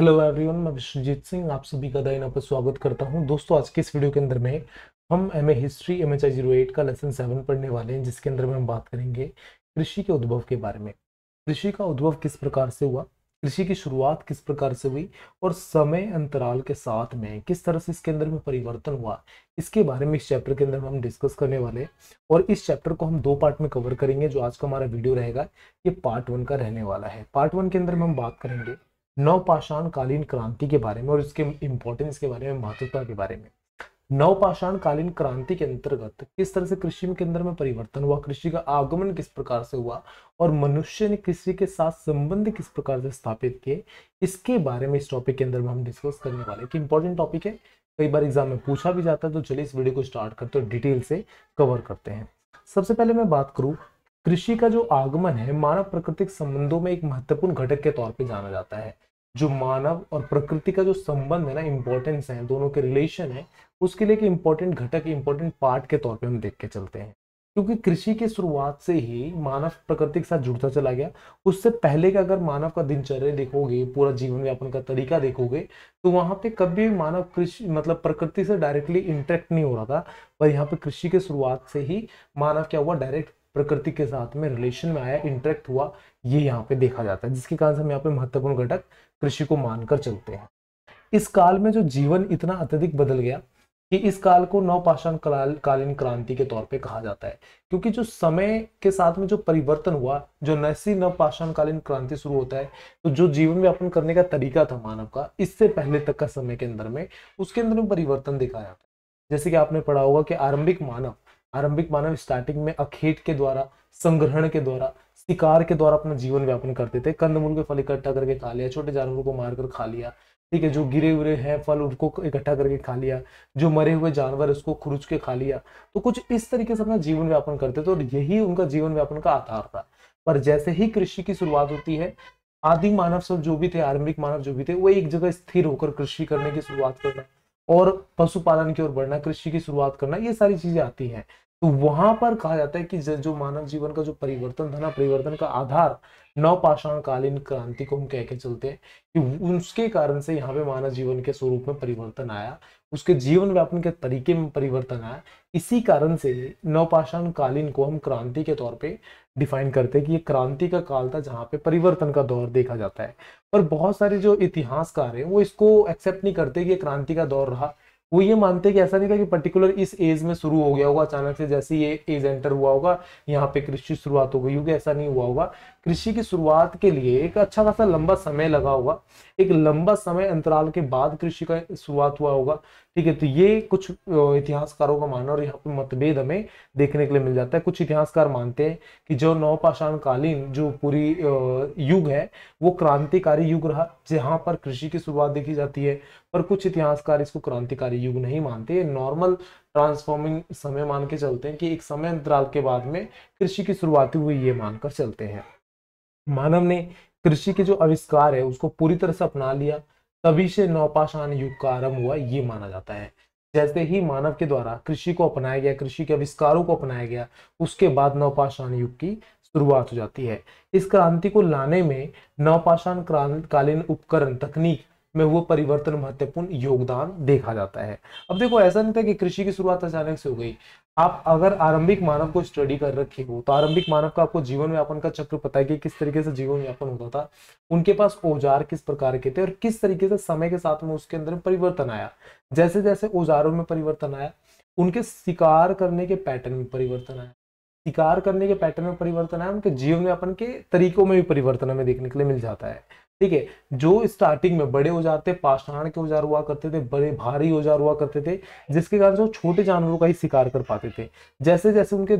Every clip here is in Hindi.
हेलो एवरीवन मैं विश्वजीत सिंह आप सभी का दाइन पर स्वागत करता हूं दोस्तों आज के इस वीडियो के अंदर में हम M A history M H I zero eight का लेसन सेवन पढ़ने वाले हैं जिसके अंदर में हम बात करेंगे कृषि के उद्भव के बारे में कृषि का उद्भव किस प्रकार से हुआ कृषि की शुरुआत किस प्रकार से हुई और समय अंतराल के साथ में किस तरह से इसके अंदर में परिवर्तन हुआ इसके बारे में इस चैप्टर के अंदर में हम डिस्कस करने वाले हैं और इस चैप्टर को हम दो पार्ट में कवर करेंगे जो आज का हमारा वीडियो रहेगा ये पार्ट वन का रहने वाला है पार्ट वन के अंदर में हम बात करेंगे नवपाषाण कालीन क्रांति के बारे में और इसके इम्पोर्टेंस के बारे में महत्वता के बारे में नवपाषाण कालीन क्रांति के अंतर्गत किस तरह से कृषि के अंदर में परिवर्तन हुआ कृषि का आगमन किस प्रकार से हुआ और मनुष्य ने कृषि के साथ संबंध किस प्रकार से स्थापित किए इसके बारे में इस टॉपिक के अंदर में हम डिस्कस करने वाले कि इंपॉर्टेंट टॉपिक है कई बार एग्जाम में पूछा भी जाता है तो चलिए इस वीडियो को स्टार्ट करते हैं डिटेल से कवर करते हैं सबसे पहले मैं बात करूँ कृषि का जो आगमन है मानव प्राकृतिक संबंधों में एक महत्वपूर्ण घटक के तौर पर जाना जाता है जो मानव और प्रकृति का जो संबंध है ना इम्पोर्टेंस है दोनों के रिलेशन है उसके लिए एक इम्पोर्टेंट घटक इम्पोर्टेंट पार्ट के तौर पे हम देख के चलते हैं क्योंकि कृषि के शुरुआत से ही मानव प्रकृति के साथ जुड़ता चला गया उससे पहले का अगर मानव का दिनचर्या देखोगे पूरा जीवन यापन का तरीका देखोगे तो वहाँ पे कभी मानव कृषि मतलब प्रकृति से डायरेक्टली इंटरेक्ट नहीं हो रहा था पर यहाँ पे कृषि के शुरुआत से ही मानव क्या हुआ डायरेक्ट प्रकृति के साथ में रिलेशन में आया इंटरेक्ट हुआ ये यहाँ पे देखा जाता है जिसके कारण से हम यहाँ पे महत्वपूर्ण घटक कृषि को मानकर चलते हैं इस काल में जो जीवन इतना अत्यधिक बदल गया कि इस काल को नवपाषाण काल कालीन क्रांति के तौर पे कहा जाता है क्योंकि जो समय के साथ में जो परिवर्तन हुआ जो नैसी नवपाषाण कालीन क्रांति शुरू होता है तो जो जीवन व्यापन करने का तरीका था मानव का इससे पहले तक का समय के अंदर में उसके अंदर में परिवर्तन दिखाया जाता है जैसे कि आपने पढ़ा होगा कि आरंभिक मानव आरंभिक मानव स्टार्टिंग में अखेट के द्वारा संग्रहण के द्वारा शिकार के द्वारा अपना जीवन व्यापन करते थे कंदमूल के फल इकट्ठा करके खा लिया छोटे जानवरों को मारकर खा लिया ठीक है जो गिरे हुए हैं फल उनको इकट्ठा करके खा लिया जो मरे हुए जानवर उसको खुरुच के खा लिया तो कुछ इस तरीके से अपना जीवन व्यापन करते थे और यही उनका जीवन व्यापन का आधार था पर जैसे ही कृषि की शुरुआत होती है आदि मानव सब जो भी थे आरंभिक मानव जो भी थे वो एक जगह स्थिर होकर कृषि करने की शुरुआत करना और पशुपालन की ओर बढ़ना कृषि की शुरुआत करना ये सारी चीजें आती हैं तो वहां पर कहा जाता है कि जो मानव जीवन का जो परिवर्तन था ना परिवर्तन का आधार नवपाषाणकालीन कालीन क्रांति को हम कह के चलते हैं कि उसके कारण से यहाँ पे मानव जीवन के स्वरूप में परिवर्तन आया उसके जीवन व्यापन के तरीके में परिवर्तन आया इसी कारण से नवपाषाणकालीन कालीन को हम क्रांति के तौर पे डिफाइन करते हैं कि ये क्रांति का काल था जहाँ पे परिवर्तन का दौर देखा जाता है पर बहुत सारे जो इतिहासकार हैं वो इसको एक्सेप्ट नहीं करते कि ये क्रांति का दौर रहा वो ये मानते हैं कि ऐसा नहीं था कि पर्टिकुलर इस एज में शुरू हो गया होगा अचानक से जैसे ये एज एंटर हुआ होगा यहाँ पे कृषि शुरुआत हो गई होगी ऐसा नहीं हुआ होगा कृषि की शुरुआत के लिए एक अच्छा खासा लंबा समय लगा होगा एक लंबा समय अंतराल के बाद कृषि का शुरुआत हुआ होगा ठीक है तो ये कुछ इतिहासकारों का मानना और यहाँ पर मतभेद हमें देखने के लिए मिल जाता है कुछ इतिहासकार मानते हैं कि जो नवपाषाणकालीन जो पूरी युग है वो क्रांतिकारी युग रहा जहाँ पर कृषि की शुरुआत देखी जाती है पर कुछ इतिहासकार इसको क्रांतिकारी युग नहीं मानते नॉर्मल ट्रांसफॉर्मिंग समय मान के चलते हैं कि एक समय अंतराल के बाद में कृषि की शुरुआत हुई ये मानकर चलते हैं मानव ने कृषि के जो आविष्कार है उसको पूरी तरह से अपना लिया तभी से नौपाषाण युग का आरंभ हुआ ये माना जाता है जैसे ही मानव के द्वारा कृषि को अपनाया गया कृषि के आविष्कारों को अपनाया गया उसके बाद नौपाषाण युग की शुरुआत हो जाती है इस क्रांति को लाने में नौपाषाण क्रांतिकालीन उपकरण तकनीक में वो परिवर्तन महत्वपूर्ण योगदान देखा जाता है अब देखो ऐसा नहीं था कि कृषि की शुरुआत अचानक से हो गई आप अगर आरंभिक मानव को स्टडी कर रखे हो तो आरंभिक मानव का आपको जीवन व्यापन का चक्र पता है कि किस तरीके से जीवन व्यापन होता था उनके पास औजार किस प्रकार के थे और किस तरीके से समय के साथ में उसके अंदर परिवर्तन आया जैसे जैसे औजारों में परिवर्तन आया उनके शिकार करने के पैटर्न में परिवर्तन आया शिकार करने के पैटर्न में परिवर्तन आया उनके जीवन व्यापन के तरीकों में भी परिवर्तन हमें देखने के लिए मिल जाता है ठीक है जो स्टार्टिंग में बड़े औजार थे पाषाण के औजार हुआ करते थे बड़े भारी औजार हुआ करते थे जिसके कारण वो छोटे जानवरों का ही शिकार कर पाते थे जैसे जैसे उनके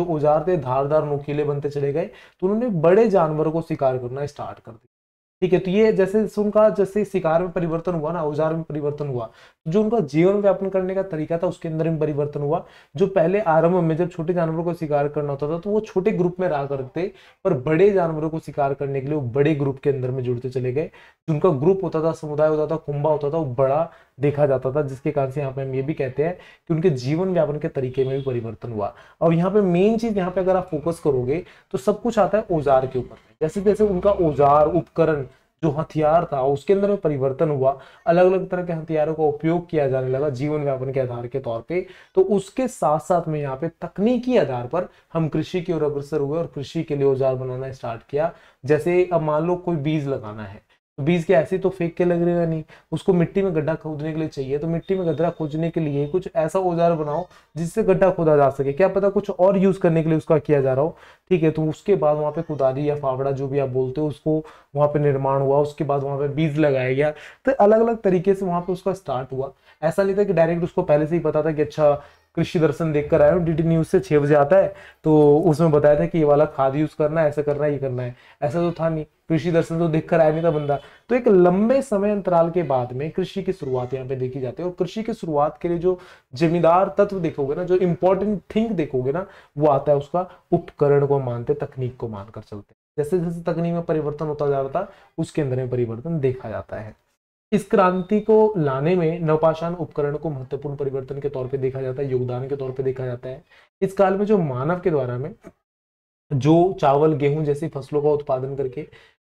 जो औजार थे धारदार नुकीले बनते चले गए तो उन्होंने बड़े जानवरों को शिकार करना स्टार्ट कर दिया ठीक है तो ये जैसे उनका जैसे शिकार में परिवर्तन हुआ ना औजार में परिवर्तन हुआ तो जो उनका जीवन व्यापन करने का तरीका था उसके अंदर में परिवर्तन हुआ जो पहले आरंभ में जब छोटे जानवरों को शिकार करना होता था तो वो छोटे ग्रुप में रहा करते पर बड़े जानवरों को शिकार करने के लिए वो बड़े ग्रुप के अंदर में जुड़ते चले गए जो उनका ग्रुप होता था समुदाय होता था कुंभा होता था वो बड़ा देखा जाता था जिसके कारण से यहाँ पे हम ये भी कहते हैं कि उनके जीवन व्यापन के तरीके में भी परिवर्तन हुआ और यहाँ पे मेन चीज यहाँ पे अगर आप फोकस करोगे तो सब कुछ आता है औजार के ऊपर जैसे जैसे उनका औजार उपकरण जो हथियार था उसके अंदर में परिवर्तन हुआ अलग अलग तरह के हथियारों का उपयोग किया जाने लगा जीवन व्यापन के आधार के तौर पे तो उसके साथ साथ में यहाँ पे तकनीकी आधार पर हम कृषि की ओर अग्रसर हुए और कृषि के लिए औजार बनाना स्टार्ट किया जैसे अब मान लो कोई बीज लगाना है बीज के ऐसे तो फेंक के लग रहेगा नहीं उसको मिट्टी में गड्ढा खोदने के लिए चाहिए तो मिट्टी में गड्ढा खोदने के लिए कुछ ऐसा औजार बनाओ जिससे गड्ढा खोदा जा सके क्या पता कुछ और यूज करने के लिए उसका किया जा रहा हो ठीक है तो उसके बाद वहाँ पे कुदारी या फावड़ा जो भी आप बोलते हो उसको वहाँ पे निर्माण हुआ उसके बाद वहाँ पे बीज लगाया गया तो अलग अलग तरीके से वहाँ पे उसका स्टार्ट हुआ ऐसा नहीं था कि डायरेक्ट उसको पहले से ही पता था कि अच्छा कृषि दर्शन देख कर आया हूँ डी न्यूज़ से छह बजे आता है तो उसमें बताया था कि ये वाला खाद यूज़ करना है ऐसा करना है ये करना है ऐसा तो था नहीं कृषि दर्शन तो देख कर आया नहीं था बंदा तो एक लंबे समय अंतराल के बाद में कृषि की शुरुआत यहाँ पे देखी जाती है और कृषि की शुरुआत के लिए जो जमींदार तत्व देखोगे ना जो इंपॉर्टेंट थिंक देखोगे ना वो आता है उसका उपकरण को मानते तकनीक को मानकर चलते जैसे जैसे तकनीक में परिवर्तन होता जा रहा था उसके अंदर में परिवर्तन देखा जाता है इस क्रांति को लाने में नवपाषाण उपकरण को महत्वपूर्ण परिवर्तन के तौर पर देखा जाता है योगदान के तौर पर देखा जाता है इस काल में जो मानव के द्वारा में जो चावल गेहूं जैसी फसलों का उत्पादन करके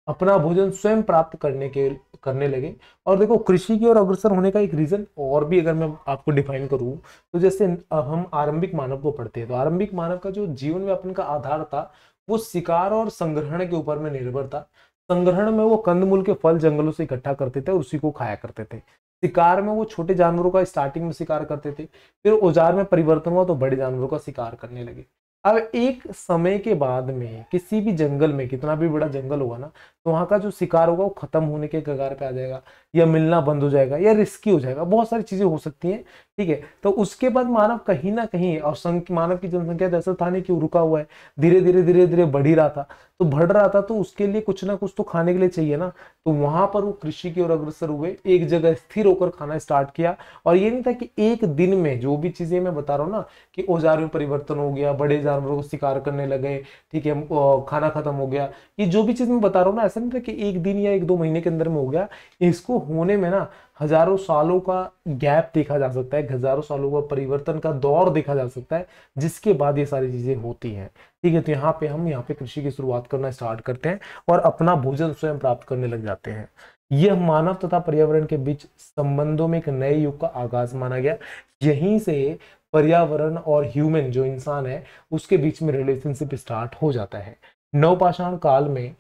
अपना भोजन स्वयं प्राप्त करने के करने लगे और देखो कृषि की ओर अग्रसर होने का एक रीजन और भी अगर मैं आपको डिफाइन करूं तो जैसे हम आरंभिक मानव को पढ़ते हैं तो आरंभिक मानव का जो जीवन व्यापन का आधार था वो शिकार और संग्रहण के ऊपर में निर्भर था संग्रहण में वो कंदमूल के फल जंगलों से इकट्ठा करते थे और उसी को खाया करते थे शिकार में वो छोटे जानवरों का स्टार्टिंग में शिकार करते थे फिर औजार में परिवर्तन हुआ तो बड़े जानवरों का शिकार करने लगे अब एक समय के बाद में किसी भी जंगल में कितना भी बड़ा जंगल होगा ना तो वहाँ का जो शिकार होगा वो खत्म होने के कगार पे आ जाएगा या मिलना बंद हो जाएगा या रिस्की हो जाएगा बहुत सारी चीजें हो सकती हैं ठीक है तो उसके बाद मानव कहीं ना कहीं और मानव की जनसंख्या जैसा था नहीं कि रुका हुआ है धीरे धीरे धीरे धीरे बढ़ ही रहा था तो बढ़ रहा था तो उसके लिए कुछ ना कुछ तो खाने के लिए चाहिए ना तो वहां पर वो कृषि की ओर अग्रसर हुए एक जगह स्थिर होकर खाना स्टार्ट किया और ये नहीं था कि एक दिन में जो भी चीजें मैं बता रहा हूँ ना कि औजार में परिवर्तन हो गया बड़े जानवरों को शिकार करने लगे ठीक है खाना खत्म हो गया ये जो भी चीज मैं बता रहा हूँ ना ऐसा नहीं था कि एक दिन या एक दो महीने के अंदर में हो गया इसको होने में ना हजारों सालों का गैप देखा जा सकता है हजारों सालों का परिवर्तन का दौर देखा जा सकता है जिसके बाद ये सारी चीजें होती हैं ठीक है तो यहाँ पे हम यहाँ पे कृषि की शुरुआत करना स्टार्ट करते हैं और अपना भोजन स्वयं प्राप्त करने लग जाते हैं यह मानव तथा पर्यावरण के बीच संबंधों में एक नए युग का आगाज माना गया यहीं से पर्यावरण और ह्यूमन जो इंसान है उसके बीच में रिलेशनशिप स्टार्ट हो जाता है नवपाषाण काल में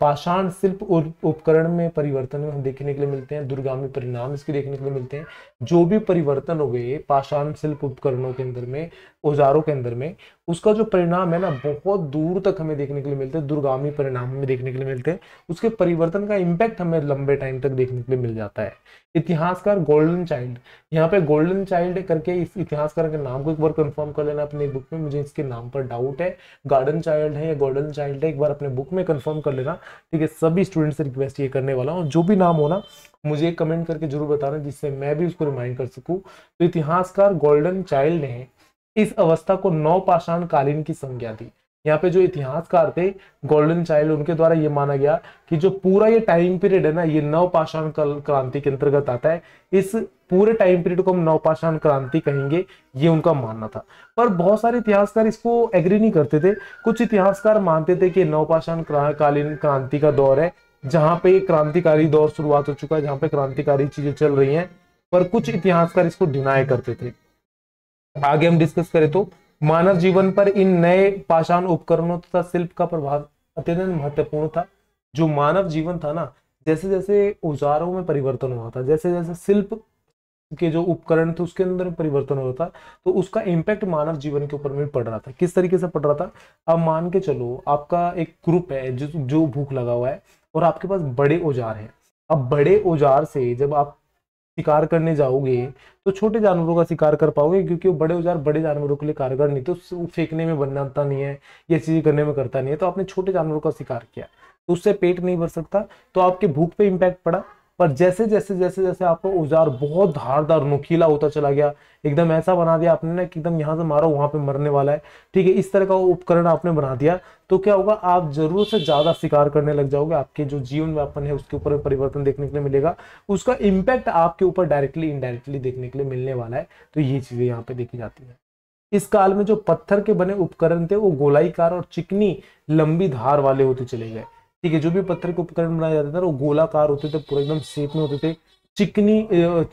पाषाण शिल्प उपकरण में परिवर्तन में हम देखने के लिए मिलते हैं दुर्गामी परिणाम इसके देखने के लिए मिलते हैं जो भी परिवर्तन हो गए पाषाण शिल्प उपकरणों के अंदर में औजारों के अंदर में उसका जो परिणाम है ना बहुत दूर तक हमें देखने के लिए मिलते हैं दुर्गामी परिणाम हमें देखने के लिए मिलते हैं उसके परिवर्तन का इम्पैक्ट हमें लंबे टाइम तक देखने के लिए मिल जाता है इतिहासकार गोल्डन चाइल्ड यहाँ पे गोल्डन चाइल्ड करके इस इतिहासकार के नाम को एक बार कंफर्म कर लेना अपने बुक में मुझे इसके नाम पर डाउट है गार्डन चाइल्ड है या गोल्डन चाइल्ड है एक बार अपने बुक में कन्फर्म कर लेना ठीक है सभी स्टूडेंट से रिक्वेस्ट ये करने वाला हूँ जो भी नाम होना मुझे कमेंट करके जरूर बताना जिससे मैं भी उसको रिमाइंड कर सकूँ तो इतिहासकार गोल्डन चाइल्ड है इस अवस्था को नौ पाषाण कालीन की संज्ञा दी यहाँ पे जो इतिहासकार थे गोल्डन चाइल्ड उनके द्वारा ये माना गया कि जो पूरा ये टाइम पीरियड है ना ये नवपाषाण क्रांति के अंतर्गत आता है इस पूरे टाइम पीरियड को हम नवपाषाण क्रांति कहेंगे ये उनका मानना था पर बहुत सारे इतिहासकार इसको एग्री नहीं करते थे कुछ इतिहासकार मानते थे कि नवपाषाण कालीन क्रांति का दौर है जहां पे क्रांतिकारी दौर शुरुआत हो चुका है जहां पे क्रांतिकारी चीजें चल रही हैं पर कुछ इतिहासकार इसको डिनाई करते थे आगे हम डिस्कस करें तो मानव जीवन पर इन नए पाषाण उपकरणों तथा शिल्प का प्रभाव अत्यंत महत्वपूर्ण था जो मानव जीवन था ना जैसे जैसे औजारों में परिवर्तन हुआ था जैसे जैसे शिल्प के जो उपकरण थे उसके अंदर परिवर्तन हो रहा था तो उसका इम्पैक्ट मानव जीवन के ऊपर में पड़ रहा था किस तरीके से पड़ रहा था अब मान के चलो आपका एक ग्रुप है जो जो भूख लगा हुआ है और आपके पास बड़े औजार हैं अब बड़े औजार से जब आप शिकार करने जाओगे तो छोटे जानवरों का शिकार कर पाओगे क्योंकि वो बड़े औजार बड़े जानवरों के लिए कारगर नहीं तो वो फेंकने में बनाता नहीं है ये चीज़ करने में करता नहीं है तो आपने छोटे जानवरों का शिकार किया तो उससे पेट नहीं भर सकता तो आपके भूख पे इम्पैक्ट पड़ा पर जैसे जैसे जैसे जैसे आपको औजार बहुत धारदार नुकीला होता चला गया एकदम ऐसा बना दिया आपने ना एकदम यहाँ से मारो वहाँ पे मरने वाला है ठीक है इस तरह का उपकरण आपने बना दिया तो क्या होगा आप जरूर से ज़्यादा शिकार करने लग जाओगे आपके जो जीवन व्यापन है उसके ऊपर परिवर्तन देखने के लिए मिलेगा उसका इम्पैक्ट आपके ऊपर डायरेक्टली इनडायरेक्टली देखने के लिए मिलने वाला है तो ये चीज़ें यहाँ पे देखी जाती है इस काल में जो पत्थर के बने उपकरण थे वो गोलाईकार और चिकनी लंबी धार वाले होते चले गए ठीक है जो भी पत्थर के उपकरण बनाए जाते थे वो गोलाकार होते थे पूरे एकदम सेप में होते थे चिकनी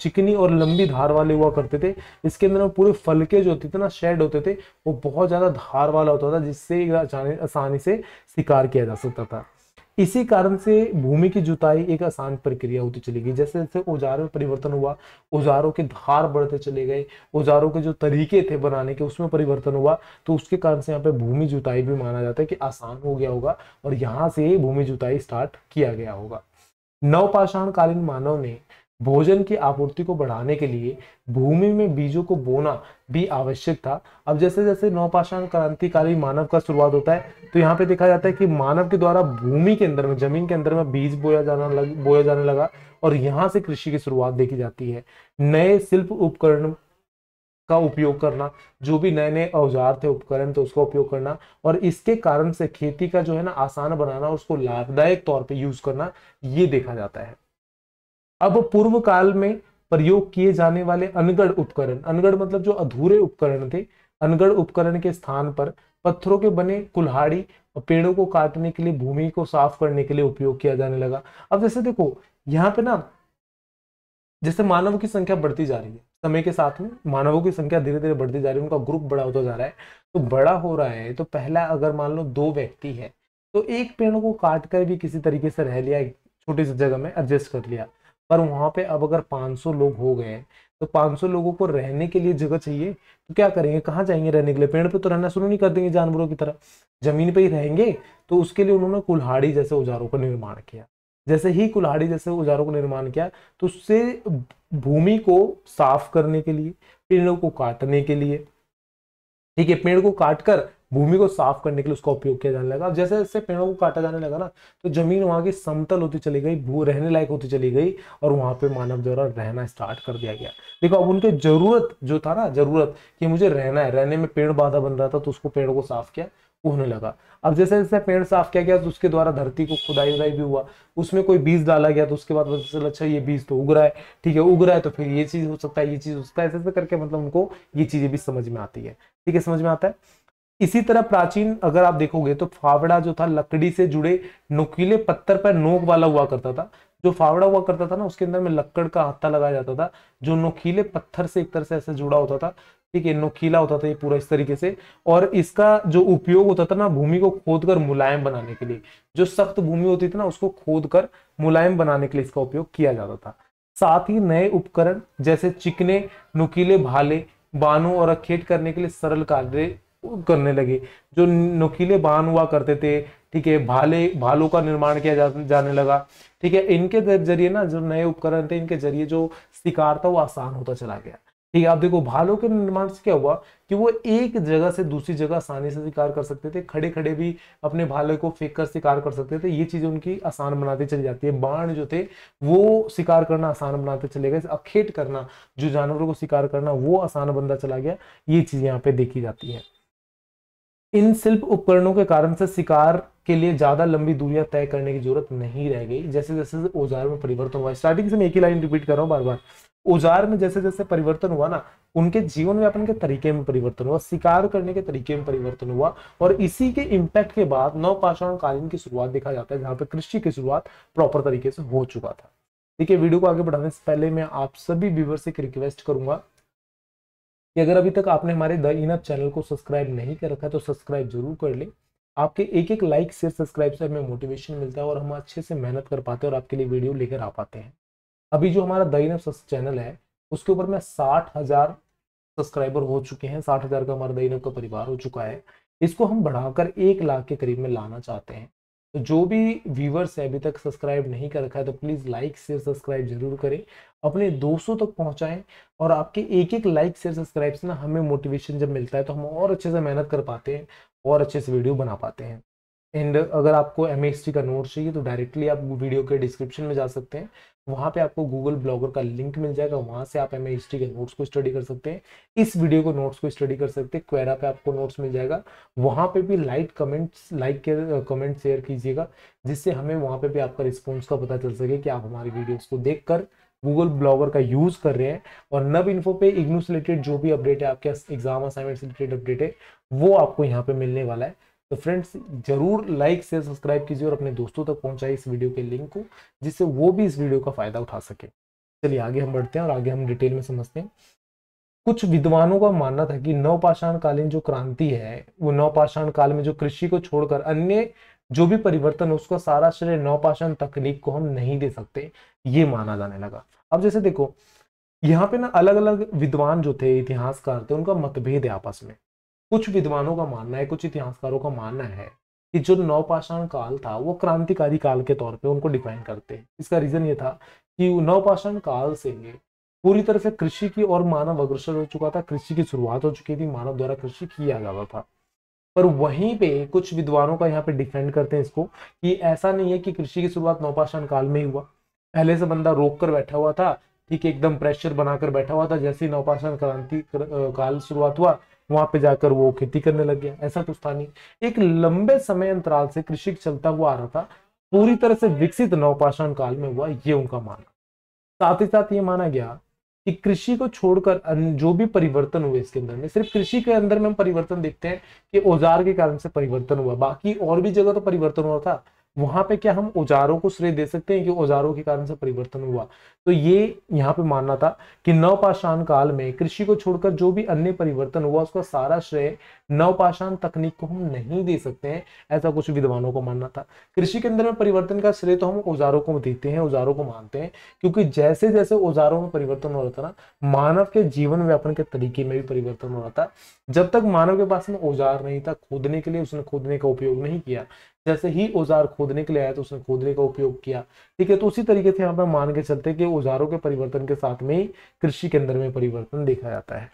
चिकनी और लंबी धार वाले हुआ करते थे इसके अंदर पूरे फलके जो होते थे ना शेड होते थे वो बहुत ज़्यादा धार वाला होता था जिससे आसानी से शिकार किया जा सकता था इसी कारण से भूमि की जुताई एक आसान प्रक्रिया होती चली गई जैसे जैसे औजारों में परिवर्तन हुआ औजारों के धार बढ़ते चले गए औजारों के जो तरीके थे बनाने के उसमें परिवर्तन हुआ तो उसके कारण से यहाँ पे भूमि जुताई भी माना जाता है कि आसान हो गया होगा और यहाँ से भूमि जुताई स्टार्ट किया गया होगा नवपाषाण कालीन मानव ने भोजन की आपूर्ति को बढ़ाने के लिए भूमि में बीजों को बोना भी आवश्यक था अब जैसे जैसे नौपाषाण क्रांतिकारी मानव का शुरुआत होता है तो यहाँ पे देखा जाता है कि मानव के द्वारा भूमि के अंदर में जमीन के अंदर में बीज बोया जाना लग बोया जाने लगा और यहाँ से कृषि की शुरुआत देखी जाती है नए शिल्प उपकरण का उपयोग करना जो भी नए नए औजार थे उपकरण थे उसका उपयोग करना और इसके कारण से खेती का जो है ना आसान बनाना उसको लाभदायक तौर पर यूज करना ये देखा जाता है अब पूर्व काल में प्रयोग किए जाने वाले अनगढ़ उपकरण अनगढ़ मतलब जो अधूरे उपकरण थे अनगढ़ उपकरण के स्थान पर पत्थरों के बने कुल्हाड़ी और पेड़ों को काटने के लिए भूमि को साफ करने के लिए उपयोग किया जाने लगा अब जैसे देखो यहाँ पे ना जैसे मानव की संख्या बढ़ती जा रही है समय के साथ में मानवों की संख्या धीरे धीरे बढ़ती जा रही है उनका ग्रुप बड़ा होता जा रहा है तो बड़ा हो रहा है तो पहला अगर मान लो दो व्यक्ति है तो एक पेड़ को काट कर भी किसी तरीके से रह लिया छोटी सी जगह में एडजस्ट कर लिया पर वहाँ पे अब अगर 500 लोग हो गए तो 500 लोगों को रहने के लिए जगह चाहिए तो क्या करेंगे कहाँ जाएंगे रहने के लिए पेड़ पे तो रहना शुरू नहीं कर देंगे जानवरों की तरह जमीन पे ही रहेंगे तो उसके लिए उन्होंने कुल्हाड़ी जैसे औजारों का निर्माण किया जैसे ही कुल्हाड़ी जैसे औजारों का निर्माण किया तो उससे भूमि को साफ करने के लिए पेड़ों को काटने के लिए ठीक है पेड़ को काटकर भूमि को साफ करने के लिए उसका उपयोग किया जाने लगा जैसे जैसे पेड़ों को काटा जाने लगा ना तो जमीन वहाँ की समतल होती चली गई भू रहने लायक होती चली गई और वहाँ पे मानव द्वारा रहना स्टार्ट कर दिया गया देखो अब उनके जरूरत जो था ना जरूरत कि मुझे रहना है रहने में पेड़ बाधा बन रहा था तो उसको पेड़ को साफ किया होने लगा अब जैसे जैसे पेड़ साफ किया गया तो उसके द्वारा धरती को खुदाई उदाई भी हुआ उसमें कोई बीज डाला गया तो उसके बाद पता चला अच्छा ये बीज तो उग रहा है ठीक है उग रहा है तो फिर ये चीज हो सकता है ये चीज हो सकता है ऐसे ऐसे करके मतलब उनको ये चीजें भी समझ में आती है ठीक है समझ में आता है इसी तरह प्राचीन अगर आप देखोगे तो फावड़ा जो था लकड़ी से जुड़े नुकीले पत्थर पर नोक वाला हुआ करता था जो फावड़ा हुआ करता था ना उसके अंदर में लकड़ का हत्ता लगाया जाता था जो नुकीले पत्थर से एक तरह से ऐसे जुड़ा होता था ठीक है नुकीला होता था ये पूरा इस तरीके से और इसका जो उपयोग होता था ना भूमि को खोद कर मुलायम बनाने के लिए जो सख्त भूमि होती थी ना उसको खोद कर मुलायम बनाने के लिए इसका उपयोग किया जाता था साथ ही नए उपकरण जैसे चिकने नुकीले भाले बानों और अखेट करने के लिए सरल कार्य करने लगे जो नुकीले बाण हुआ करते थे ठीक है भाले भालों का निर्माण किया जा, जाने लगा ठीक है इनके जरिए ना जो नए उपकरण थे इनके जरिए जो शिकार था वो आसान होता चला गया ठीक है आप देखो भालों के निर्माण से क्या हुआ कि वो एक जगह से दूसरी जगह आसानी से शिकार कर सकते थे खड़े खड़े भी अपने भाले को फेंक कर शिकार कर सकते थे ये चीज उनकी आसान बनाते चली जाती है बाण जो थे वो शिकार करना आसान बनाते चले गए अखेट करना जो जानवरों को शिकार करना वो आसान बनता चला गया ये चीज यहाँ पे देखी जाती है इन शिल्प उपकरणों के कारण से शिकार के लिए ज्यादा लंबी दूरियां तय करने की जरूरत नहीं रह गई जैसे जैसे औजार में परिवर्तन हुआ स्टार्टिंग से मैं एक ही लाइन रिपीट कर रहा हूँ बार बार औजार में जैसे जैसे परिवर्तन हुआ ना उनके जीवन व्यापन के तरीके में परिवर्तन हुआ शिकार करने के तरीके में परिवर्तन हुआ और इसी के इम्पैक्ट के बाद नवपाषाण कालीन की शुरुआत देखा जाता है जहां पर कृषि की शुरुआत प्रॉपर तरीके से हो चुका था ठीक है वीडियो को आगे बढ़ाने से पहले मैं आप सभी व्यूवर से एक रिक्वेस्ट करूंगा कि अगर अभी तक आपने हमारे द इन चैनल को सब्सक्राइब नहीं कर रखा तो सब्सक्राइब जरूर कर लें आपके एक एक लाइक शेयर सब्सक्राइब से हमें मोटिवेशन मिलता है और हम अच्छे से मेहनत कर पाते हैं और आपके लिए वीडियो लेकर आ पाते हैं अभी जो हमारा द इन चैनल है उसके ऊपर में साठ हज़ार सब्सक्राइबर हो चुके हैं साठ हज़ार का हमारा द इन का परिवार हो चुका है इसको हम बढ़ाकर एक लाख के करीब में लाना चाहते हैं तो जो भी व्यूवर्स है अभी तक सब्सक्राइब नहीं कर रखा है तो प्लीज़ लाइक शेयर सब्सक्राइब जरूर करें अपने दोस्तों तक पहुंचाएं और आपके एक एक लाइक शेयर सब्सक्राइब से ना हमें मोटिवेशन जब मिलता है तो हम और अच्छे से मेहनत कर पाते हैं और अच्छे से वीडियो बना पाते हैं एंड अगर आपको एम का नोट चाहिए तो डायरेक्टली आप वीडियो के डिस्क्रिप्शन में जा सकते हैं वहाँ पे आपको गूगल ब्लॉगर का लिंक मिल जाएगा वहाँ से आप एम के नोट्स को स्टडी कर सकते हैं इस वीडियो को नोट्स को स्टडी कर सकते हैं क्वेरा पे आपको नोट्स मिल जाएगा वहाँ पे भी लाइक कमेंट्स लाइक के कमेंट शेयर कीजिएगा जिससे हमें वहाँ पे भी आपका रिस्पॉन्स का पता चल सके कि आप हमारी वीडियोज़ को देख कर गूगल ब्लॉगर का यूज़ कर रहे हैं और नब इन्फो पे इग्नू से रिलेटेड जो भी अपडेट है आपके एग्जाम असाइनमेंट से रिलेटेड अपडेट है वो आपको यहाँ पे मिलने वाला है तो फ्रेंड्स जरूर लाइक से सब्सक्राइब कीजिए और अपने दोस्तों तक पहुंचाइए इस वीडियो के लिंक को जिससे वो भी इस वीडियो का फ़ायदा उठा सके चलिए आगे हम बढ़ते हैं और आगे हम डिटेल में समझते हैं कुछ विद्वानों का मानना था कि नवपाषाण कालीन जो क्रांति है वो नवपाषाण काल में जो कृषि को छोड़कर अन्य जो भी परिवर्तन उसको सारा श्रेय नौपाषण तकनीक को हम नहीं दे सकते ये माना जाने लगा अब जैसे देखो यहाँ पे ना अलग अलग विद्वान जो थे इतिहासकार थे उनका मतभेद है आपस में कुछ विद्वानों का मानना है कुछ इतिहासकारों का मानना है कि जो नवपाषाण काल था वो क्रांतिकारी काल के तौर पे उनको डिफाइन करते हैं इसका रीजन ये था कि नवपाषाण काल से पूरी तरह से कृषि की और मानव अग्रसर हो चुका था कृषि की शुरुआत हो चुकी थी मानव द्वारा कृषि किया जाता था पर वहीं पे कुछ विद्वानों का यहाँ पे डिफेंड करते हैं इसको कि ऐसा नहीं है कि कृषि की शुरुआत नौपाषाण काल में ही हुआ पहले से बंदा रोक कर बैठा हुआ था ठीक एकदम प्रेशर बनाकर बैठा हुआ था जैसे ही नौपाषाण क्रांति काल शुरुआत हुआ वहां पे जाकर वो खेती करने लग गया ऐसा कुछ था नहीं एक लंबे समय अंतराल से कृषि चलता हुआ आ रहा था पूरी तरह से विकसित नौपाषाण काल में हुआ ये उनका मानना साथ ही साथ ये माना गया कि कृषि को छोड़कर जो भी परिवर्तन हुए इसके अंदर में सिर्फ कृषि के अंदर में हम परिवर्तन देखते हैं कि औजार के कारण से परिवर्तन हुआ बाकी और भी जगह तो परिवर्तन हुआ था वहां पे क्या हम औजारों को श्रेय दे सकते हैं कि औजारों के कारण से परिवर्तन हुआ तो ये यहाँ पे मानना था कि नवपाषाण काल में कृषि को छोड़कर जो भी अन्य परिवर्तन हुआ उसका सारा श्रेय नवपाषाण तकनीक को हम नहीं दे सकते हैं ऐसा कुछ विद्वानों को मानना था कृषि के अंदर में परिवर्तन का श्रेय तो हम औजारों को देते हैं औजारों को मानते हैं क्योंकि जैसे जैसे औजारों में परिवर्तन हो रहा था ना मानव के जीवन व्यापन के तरीके में भी परिवर्तन हो रहा था जब तक मानव के पास में औजार नहीं था खोदने के लिए उसने खोदने का उपयोग नहीं किया जैसे ही औजार खोदने के लिए आया तो उसने खोदने का उपयोग किया ठीक है तो उसी तरीके से यहाँ पर मान के चलते कि औजारों के परिवर्तन के साथ में ही कृषि के अंदर में परिवर्तन देखा जाता है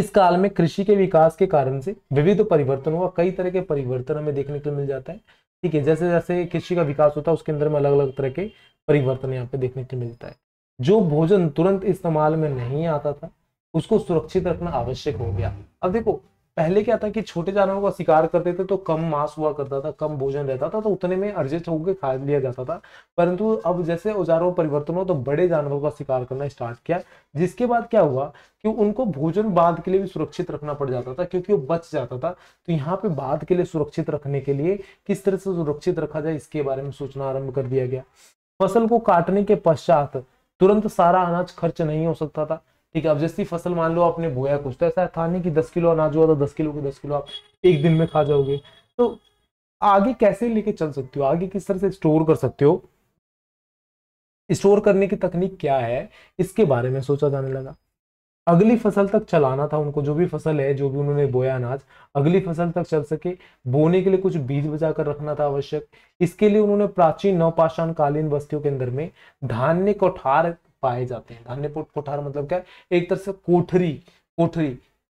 इस काल में कृषि के विकास के कारण से विविध परिवर्तन हुआ कई तरह के परिवर्तन हमें देखने को मिल जाता है ठीक है जैसे जैसे कृषि का विकास होता है उसके अंदर में अलग अलग तरह के परिवर्तन यहाँ पे देखने को मिलता है जो भोजन तुरंत इस्तेमाल में नहीं आता था उसको सुरक्षित रखना आवश्यक हो गया अब देखो पहले क्या था कि छोटे जानवरों का शिकार करते थे तो कम मांस हुआ करता था कम भोजन रहता था तो उतने में एडजस्ट होकर खा लिया जाता था परंतु अब जैसे औजारों परिवर्तन हो तो बड़े जानवरों का शिकार करना स्टार्ट किया जिसके बाद क्या हुआ कि उनको भोजन बाद के लिए भी सुरक्षित रखना पड़ जाता था क्योंकि वो बच जाता था तो यहाँ पे बाद के लिए सुरक्षित रखने के लिए किस तरह से सुरक्षित रखा जाए इसके बारे में सोचना आरंभ कर दिया गया फसल को काटने के पश्चात तुरंत सारा अनाज खर्च नहीं हो सकता था ठीक है अब जैसी फसल मान लो आपने बोया कुछ तो ऐसा था नहीं कि दस किलो अनाज हुआ तो दस किलो के दस किलो आप एक दिन में खा जाओगे तो आगे कैसे लेके चल सकते हो आगे किस तरह से स्टोर कर सकते हो स्टोर करने की तकनीक क्या है इसके बारे में सोचा जाने लगा अगली फसल तक चलाना था उनको जो भी फसल है जो भी उन्होंने बोया अनाज अगली फसल तक चल सके बोने के लिए कुछ बीज बचा कर रखना था आवश्यक इसके लिए उन्होंने प्राचीन नवपाषाण कालीन बस्तियों के अंदर में धान्य कोठार पाए जाते हैं धान्य कोठार मतलब क्या है एक तरह से कोठरी कोठरी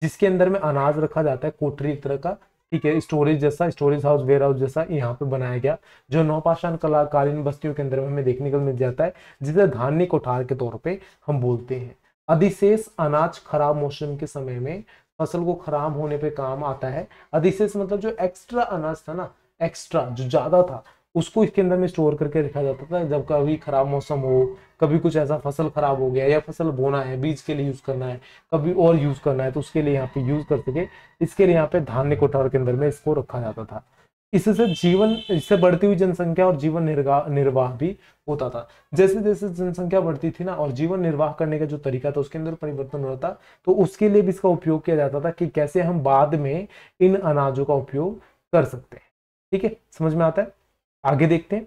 जिसके अंदर में अनाज रखा जाता है कोठरी एक तरह का ठीक है स्टोरेज जैसा स्टोरेज हाउस वेयर हाउस जैसा यहाँ पे बनाया गया जो नौपाषाण कलाकालीन बस्तियों के अंदर में हमें देखने को मिल जाता है जिसे धान्य कोठार के तौर पे हम बोलते हैं अधिशेष अनाज खराब मौसम के समय में फसल को खराब होने पे काम आता है अधिशेष मतलब जो एक्स्ट्रा अनाज था ना एक्स्ट्रा जो ज्यादा था उसको इसके अंदर में स्टोर करके रखा जाता था जब कभी खराब मौसम हो कभी कुछ ऐसा फसल खराब हो गया या फसल बोना है बीज के लिए यूज करना है कभी और यूज करना है तो उसके लिए यहाँ पे यूज कर सके इसके लिए यहाँ पे धान्य कोठार के अंदर में इसको रखा जाता था इससे जीवन इससे बढ़ती हुई जनसंख्या और जीवन निर्वाह भी होता था जैसे जैसे जनसंख्या बढ़ती थी ना और जीवन निर्वाह करने का जो तरीका था उसके अंदर परिवर्तन हो रहा था तो उसके लिए भी इसका उपयोग किया जाता था कि कैसे हम बाद में इन अनाजों का उपयोग कर सकते हैं ठीक है समझ में आता है आगे देखते हैं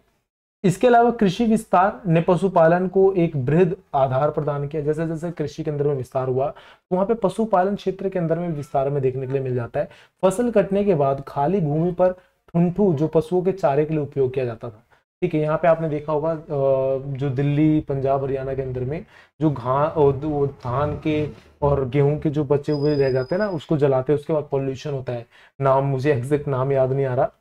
इसके अलावा कृषि विस्तार ने पशुपालन को एक वृद्ध आधार प्रदान किया जैसे जैसे कृषि के अंदर में विस्तार हुआ वहां पे पशुपालन क्षेत्र के अंदर में विस्तार में देखने के लिए मिल जाता है फसल कटने के बाद खाली भूमि पर ठुंठू जो पशुओं के चारे के लिए उपयोग किया जाता था ठीक है यहाँ पे आपने देखा होगा जो दिल्ली पंजाब हरियाणा के अंदर में जो घा धान के और गेहूं के जो बचे हुए रह जाते हैं ना उसको जलाते हैं उसके बाद पॉल्यूशन होता है नाम मुझे एग्जैक्ट नाम याद नहीं आ रहा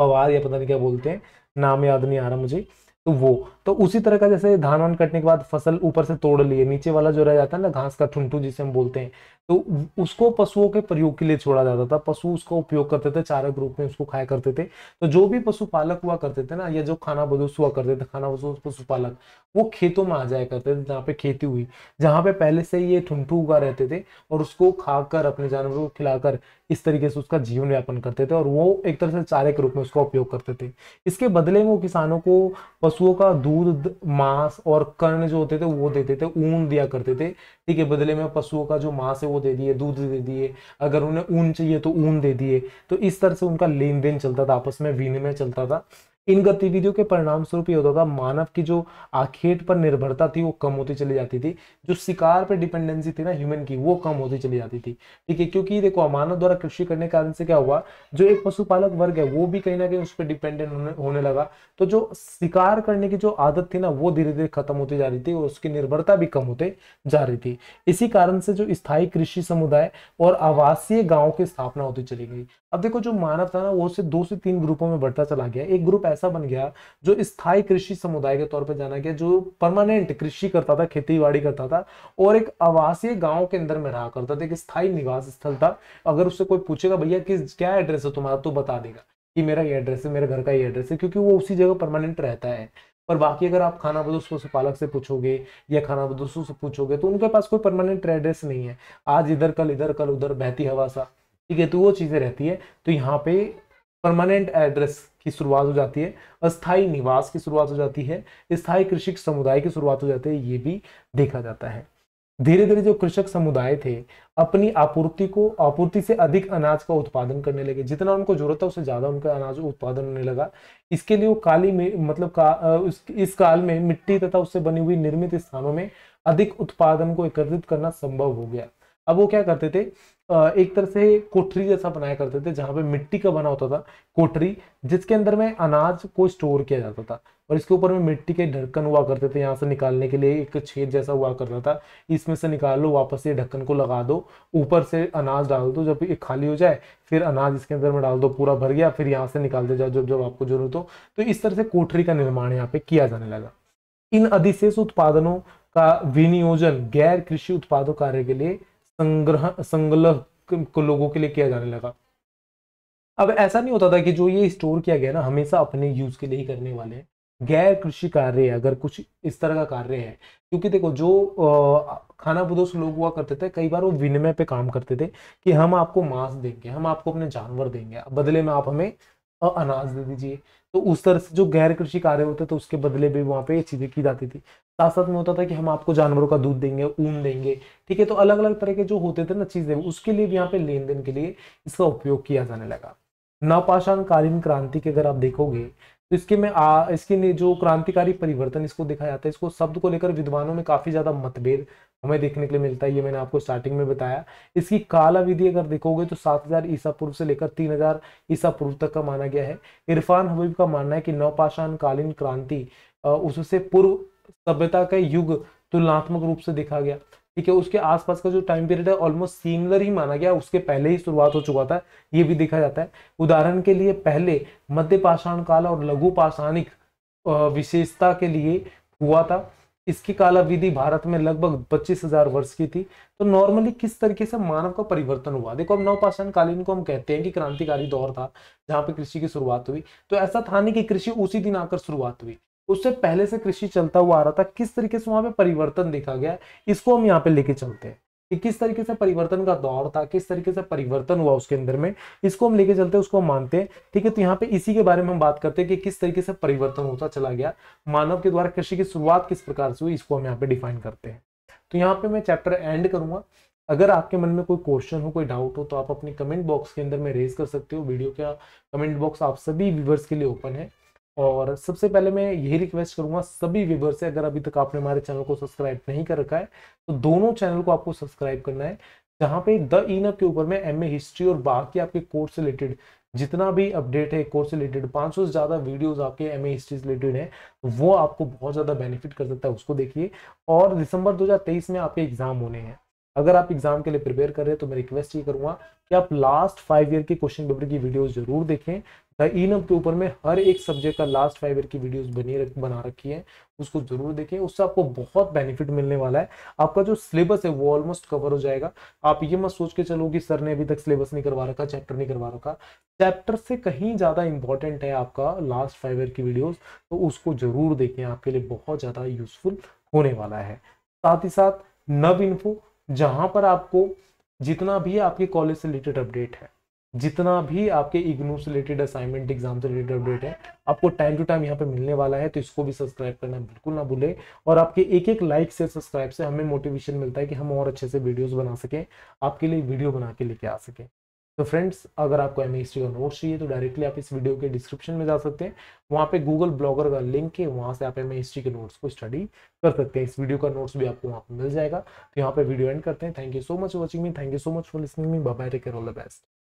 पवार या पता नहीं क्या बोलते हैं नाम याद नहीं आ रहा मुझे तो वो तो उसी तरह का जैसे धान वान कटने के बाद फसल ऊपर से तोड़ लिए नीचे वाला जो रह जाता है ना घास का ठुंठू जिसे हम बोलते हैं तो उसको पशुओं के प्रयोग के लिए छोड़ा जाता था पशु उसका उपयोग करते थे चारक रूप में उसको खाया करते थे तो जो भी पशुपालक हुआ करते थे ना या जो खाना बदूस हुआ करते थे खाना बदोस पशुपालक वो खेतों में आ जाया करते थे जहाँ पे खेती हुई जहाँ पे पहले से ये ठुंठू उगा रहते थे और उसको खाकर अपने जानवरों को खिलाकर इस तरीके से उसका जीवन यापन करते थे और वो एक तरह से चारे के रूप में उसका उपयोग करते थे इसके बदले में वो किसानों को पशुओं का दूध दूध मांस और कर्ण जो होते थे वो देते थे ऊन दिया करते थे ठीक है बदले में पशुओं का जो मांस है वो दे दिए दूध दे दिए अगर उन्हें ऊन चाहिए तो ऊन दे दिए तो इस तरह से उनका लेन देन चलता था आपस में विनिमय चलता था इन गतिविधियों के परिणाम स्वरूप ये होता था मानव की जो आखेट पर निर्भरता थी वो कम होती चली जाती थी जो शिकार पर डिपेंडेंसी थी ना ह्यूमन की वो कम होती चली जाती थी ठीक है क्योंकि देखो मानव द्वारा कृषि करने के कारण से क्या हुआ जो एक पशुपालक वर्ग है वो भी कहीं ना कहीं उस पर डिपेंडेंट होने, होने लगा तो जो शिकार करने की जो आदत थी ना वो धीरे धीरे खत्म होती जा रही थी और उसकी निर्भरता भी कम होते जा रही थी इसी कारण से जो स्थायी कृषि समुदाय और आवासीय गाँव की स्थापना होती चली गई अब देखो जो मानव था ना वो से दो से तीन ग्रुपों में बढ़ता चला गया एक ग्रुप ऐसा बन गया जो स्थायी कृषि समुदाय के तौर पर जाना गया जो परमानेंट कृषि करता था खेती बाड़ी करता था और एक आवासीय गाँव के अंदर में रहा करता था एक स्थायी निवास स्थल था अगर उससे कोई पूछेगा भैया किस क्या एड्रेस है तुम्हारा तो बता देगा कि मेरा ये एड्रेस है मेरे घर का ये एड्रेस है क्योंकि वो उसी जगह परमानेंट रहता है पर बाकी अगर आप खाना बदोशों से पालक से पूछोगे या खाना बदोशों से पूछोगे तो उनके पास कोई परमानेंट एड्रेस नहीं है आज इधर कल इधर कल उधर बहती हवा सा ठीक है तो वो चीज़ें रहती है तो यहाँ पे परमानेंट एड्रेस की शुरुआत हो जाती है अस्थाई निवास की शुरुआत हो जाती है स्थाई कृषक समुदाय की शुरुआत हो जाती है ये भी देखा जाता है धीरे धीरे जो कृषक समुदाय थे अपनी आपूर्ति को आपूर्ति से अधिक अनाज का उत्पादन करने लगे जितना उनको जरूरत था उससे ज़्यादा उनका अनाज उत्पादन होने लगा इसके लिए वो काली में मतलब का, उस, इस काल में मिट्टी तथा उससे बनी हुई निर्मित स्थानों में अधिक उत्पादन को एकत्रित करना संभव हो गया अब वो क्या करते थे एक तरह से कोठरी जैसा बनाया करते थे जहां पे मिट्टी का बना होता था कोठरी जिसके अंदर में अनाज को स्टोर किया जाता था और इसके ऊपर में मिट्टी के ढक्कन हुआ करते थे यहाँ से निकालने के लिए एक छेद जैसा हुआ करता था इसमें से निकाल लो वापस ये ढक्कन को लगा दो ऊपर से अनाज डाल दो जब ये खाली हो जाए फिर अनाज इसके अंदर में डाल दो पूरा भर गया फिर यहाँ से निकालते जाओ जब जब आपको जरूरत हो तो इस तरह से कोठरी का निर्माण यहाँ पे किया जाने लगा इन अधिशेष उत्पादनों का विनियोजन गैर कृषि उत्पादों कार्य के लिए संग्रह संग्रह को लोगों के लिए किया जाने लगा अब ऐसा नहीं होता था कि जो ये स्टोर किया गया ना हमेशा अपने यूज के लिए ही करने वाले हैं गैर कृषि कार्य है अगर कुछ इस तरह का कार्य है क्योंकि देखो जो खाना बदोश लोग हुआ करते थे कई बार वो विनिमय पे काम करते थे कि हम आपको मांस देंगे हम आपको अपने जानवर देंगे बदले में आप हमें अनाज दे दीजिए तो उस तरह से जो गैर कृषि कार्य होते थे उसके बदले भी वहाँ पे ये चीज़ें की जाती थी साथ साथ में होता था कि हम आपको जानवरों का दूध देंगे ऊन देंगे ठीक है तो अलग अलग तरह के जो होते थे ना चीज़ें उसके लिए भी यहाँ पे लेन देन के लिए इसका उपयोग किया जाने लगा नवपाषाणकालीन क्रांति के अगर आप देखोगे तो इसके में आ इसके जो क्रांतिकारी परिवर्तन इसको देखा जाता है इसको शब्द को लेकर विद्वानों में काफ़ी ज़्यादा मतभेद हमें देखने के लिए मिलता है ये मैंने आपको स्टार्टिंग में बताया इसकी कालाविधि अगर देखोगे तो 7000 ईसा पूर्व से लेकर 3000 ईसा पूर्व तक का माना गया है इरफान हबीब का मानना है कि नवपाषाण कालीन क्रांति उससे पूर्व सभ्यता का युग तुलनात्मक रूप से देखा गया ठीक है उसके आसपास का जो टाइम पीरियड है ऑलमोस्ट सिमिलर ही माना गया उसके पहले ही शुरुआत हो चुका था ये भी देखा जाता है उदाहरण के लिए पहले मध्य पाषाण काल और लघु पाषाणिक विशेषता के लिए हुआ था इसकी कालाविधि भारत में लगभग पच्चीस हजार वर्ष की थी तो नॉर्मली किस तरीके से मानव का परिवर्तन हुआ देखो अब नवपाषाण कालीन को हम कहते हैं कि क्रांतिकारी दौर था जहां पे कृषि की शुरुआत हुई तो ऐसा था नहीं कि कृषि उसी दिन आकर शुरुआत हुई उससे पहले से कृषि चलता हुआ आ रहा था किस तरीके से वहां पर परिवर्तन देखा गया इसको हम यहाँ पे लेके चलते हैं कि किस तरीके से परिवर्तन का दौर था किस तरीके से परिवर्तन हुआ उसके अंदर में इसको हम लेके चलते हैं उसको हम मानते हैं ठीक है तो यहाँ पे इसी के बारे में हम बात करते हैं कि किस तरीके से परिवर्तन होता चला गया मानव के द्वारा कृषि की शुरुआत किस प्रकार से हुई इसको हम यहाँ पे डिफाइन करते हैं तो यहाँ पे मैं चैप्टर एंड करूंगा अगर आपके मन में कोई क्वेश्चन हो कोई डाउट हो तो आप अपने कमेंट बॉक्स के अंदर में रेज कर सकते हो वीडियो का कमेंट बॉक्स आप सभी व्यूवर्स के लिए ओपन है और सबसे पहले मैं यही रिक्वेस्ट करूंगा सभी व्यूवर से अगर अभी तक आपने हमारे चैनल को सब्सक्राइब नहीं कर रखा है तो दोनों चैनल को आपको सब्सक्राइब करना है जहाँ पे द इनअप के ऊपर मैं एम हिस्ट्री और बाकी आपके कोर्स से रिलेटेड जितना भी अपडेट है कोर्स से रिलेटेड 500 से ज़्यादा वीडियोस आपके एम हिस्ट्री से रिलेटेड है तो वो आपको बहुत ज़्यादा बेनिफिट कर सकता है उसको देखिए और दिसंबर 2023 में आपके एग्ज़ाम होने हैं अगर आप एग्जाम के लिए प्रिपेयर कर रहे हैं तो मैं रिक्वेस्ट ये करूंगा कि आप लास्ट फाइव ईयर के क्वेश्चन पेपर की वीडियो जरूर देखें द के ऊपर में हर एक सब्जेक्ट का लास्ट फाइव ईयर की वीडियोस बनी रख, बना रखी है उसको जरूर देखें उससे आपको बहुत बेनिफिट मिलने वाला है आपका जो सिलेबस है वो ऑलमोस्ट कवर हो जाएगा आप ये मत सोच के चलो कि सर ने अभी तक सिलेबस नहीं करवा रखा चैप्टर नहीं करवा रखा चैप्टर से कहीं ज़्यादा इंपॉर्टेंट है आपका लास्ट फाइव ईयर की वीडियोज़ तो उसको जरूर देखें आपके लिए बहुत ज़्यादा यूजफुल होने वाला है साथ ही साथ नव इन्फो जहां पर आपको जितना भी आपके कॉलेज से रिलेटेड अपडेट है जितना भी आपके इग्नू से रिलेटेड असाइनमेंट एग्जाम से रिलेटेड अपडेट है आपको टाइम टू टाइम यहाँ पे मिलने वाला है तो इसको भी सब्सक्राइब करना बिल्कुल ना भूले और आपके एक एक लाइक से सब्सक्राइब से हमें मोटिवेशन मिलता है कि हम और अच्छे से वीडियोस बना सकें आपके लिए वीडियो बना के लेके आ सकें तो फ्रेंड्स अगर आपको एम एस का नोट्स चाहिए तो डायरेक्टली आप इस वीडियो के डिस्क्रिप्शन में जा सकते हैं वहाँ पे गूगल ब्लॉगर का लिंक है वहाँ से आप एम एस के नोट्स को स्टडी कर सकते हैं इस वीडियो का नोट्स भी आपको वहाँ पर मिल जाएगा तो यहाँ पे वीडियो एंड करते हैं thank you so much watching me thank you so much for listening me bye take care all the best